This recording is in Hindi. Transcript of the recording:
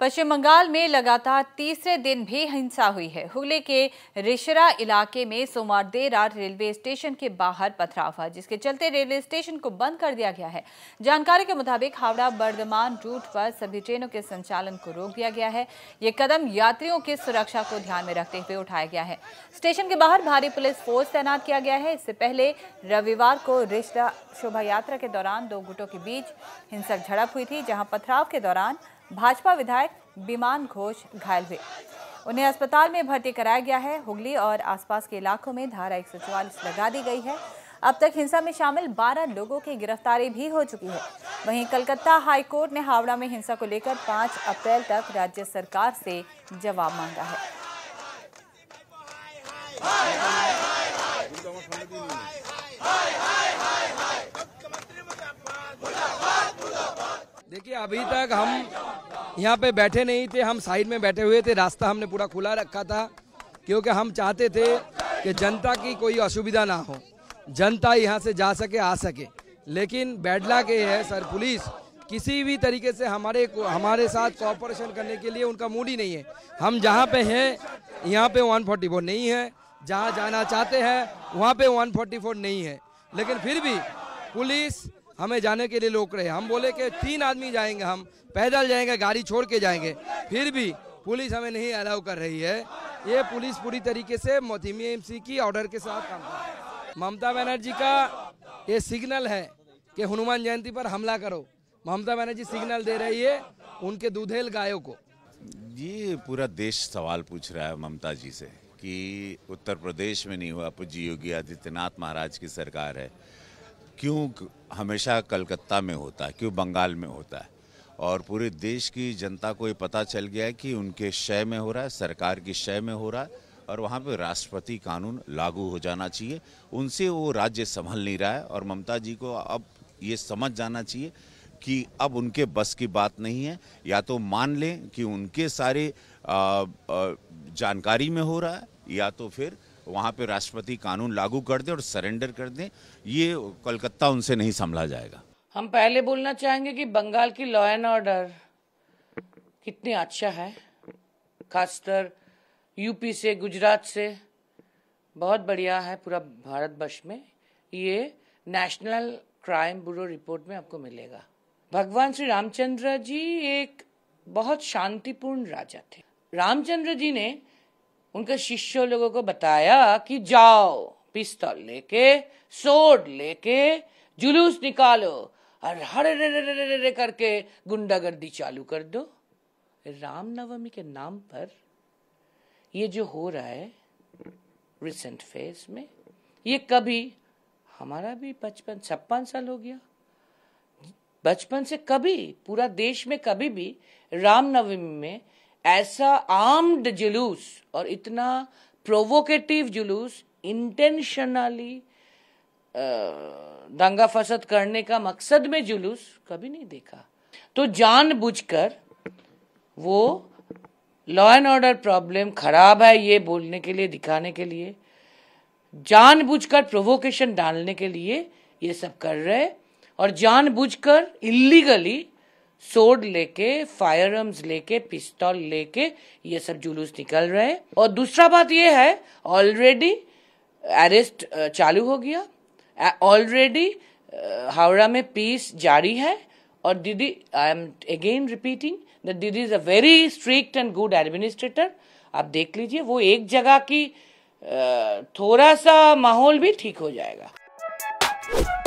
पश्चिम बंगाल में लगातार तीसरे दिन भी हिंसा हुई है हुगले के रिशरा इलाके में सोमवार देर रात रेलवे स्टेशन के बाहर पथराव हुआ जिसके चलते रेलवे स्टेशन को बंद कर दिया गया है जानकारी के मुताबिक हावड़ा बर्धमान रूट पर सभी ट्रेनों के संचालन को रोक दिया गया है ये कदम यात्रियों की सुरक्षा को ध्यान में रखते हुए उठाया गया है स्टेशन के बाहर भारी पुलिस फोर्स तैनात किया गया है इससे पहले रविवार को रिश्ता शोभा यात्रा के दौरान दो गुटों के बीच हिंसक झड़प हुई थी जहाँ पथराव के दौरान भाजपा विधायक विमान घोष घायल हुए उन्हें अस्पताल में भर्ती कराया गया है हुगली और आसपास के इलाकों में धारा एक लगा दी गई है अब तक हिंसा में शामिल 12 लोगों की गिरफ्तारी भी हो चुकी है वहीं कलकत्ता हाईकोर्ट ने हावड़ा में हिंसा को लेकर 5 अप्रैल तक राज्य सरकार से जवाब मांगा है देखिए अभी तक हम यहाँ पे बैठे नहीं थे हम साइड में बैठे हुए थे रास्ता हमने पूरा खुला रखा था क्योंकि हम चाहते थे कि जनता की कोई असुविधा ना हो जनता यहाँ से जा सके आ सके लेकिन बैडला के है सर पुलिस किसी भी तरीके से हमारे हमारे साथ कोऑपरेशन करने के लिए उनका मूड ही नहीं है हम जहाँ पे हैं यहाँ पे 144 नहीं है जहाँ जाना चाहते हैं वहाँ पे 144 नहीं है लेकिन फिर भी पुलिस हमें जाने के लिए रोक रहे हम बोले कि तीन आदमी जाएंगे हम पैदल जाएंगे गाड़ी छोड़ के जाएंगे फिर भी पुलिस हमें नहीं अलाउ कर रही है ये पुलिस पूरी तरीके से मोतीमी एम की ऑर्डर के साथ काम कर ममता बनर्जी का ये सिग्नल है कि हनुमान जयंती पर हमला करो ममता बनर्जी सिग्नल दे रही है उनके दूधेल गायों को ये पूरा देश सवाल पूछ रहा है ममता जी से कि उत्तर प्रदेश में नहीं हुआ पूज्य योगी आदित्यनाथ महाराज की सरकार है क्यों हमेशा कलकत्ता में होता है क्यों बंगाल में होता है और पूरे देश की जनता को ये पता चल गया है कि उनके शय में हो रहा है सरकार की शय में हो रहा है और वहाँ पे राष्ट्रपति कानून लागू हो जाना चाहिए उनसे वो राज्य संभल नहीं रहा है और ममता जी को अब ये समझ जाना चाहिए कि अब उनके बस की बात नहीं है या तो मान लें कि उनके सारे जानकारी में हो रहा है या तो फिर वहाँ पे राष्ट्रपति कानून लागू कर दें और सरेंडर कर दें ये कलकत्ता उनसे नहीं संभला जाएगा हम पहले बोलना चाहेंगे कि बंगाल की लॉ एंड ऑर्डर कितनी अच्छा है खासकर यूपी से गुजरात से बहुत बढ़िया है पूरा भारतवर्ष में ये नेशनल क्राइम ब्यूरो रिपोर्ट में आपको मिलेगा भगवान श्री रामचंद्र जी एक बहुत शांतिपूर्ण राजा थे रामचंद्र जी ने उनके शिष्यों लोगों को बताया कि जाओ पिस्तौल लेके सोड लेके जुलूस निकालो और हरे रे रे रे रे करके गुंडागर्दी चालू कर दो रामनवमी के नाम पर ये जो हो रहा है रिसेंट फेज में ये कभी हमारा भी बचपन छप्पन साल हो गया बचपन से कभी पूरा देश में कभी भी रामनवमी में ऐसा आर्म्ड जुलूस और इतना प्रोवोकेटिव जुलूस इंटेंशनली दंगा फसद करने का मकसद में जुलूस कभी नहीं देखा तो जानबूझकर वो लॉ एंड ऑर्डर प्रॉब्लम खराब है ये बोलने के लिए दिखाने के लिए जानबूझकर प्रोवोकेशन डालने के लिए ये सब कर रहे और जानबूझकर इलीगली सोड लेके फायर आर्म्स लेके पिस्तौल लेके ये सब जुलूस निकल रहे हैं और दूसरा बात ये है ऑलरेडी अरेस्ट चालू हो गया ऑलरेडी हावड़ा में पीस जारी है और दीदी I am again repeating that दीदी is a very strict and good administrator आप देख लीजिए वो एक जगह की थोड़ा सा माहौल भी ठीक हो जाएगा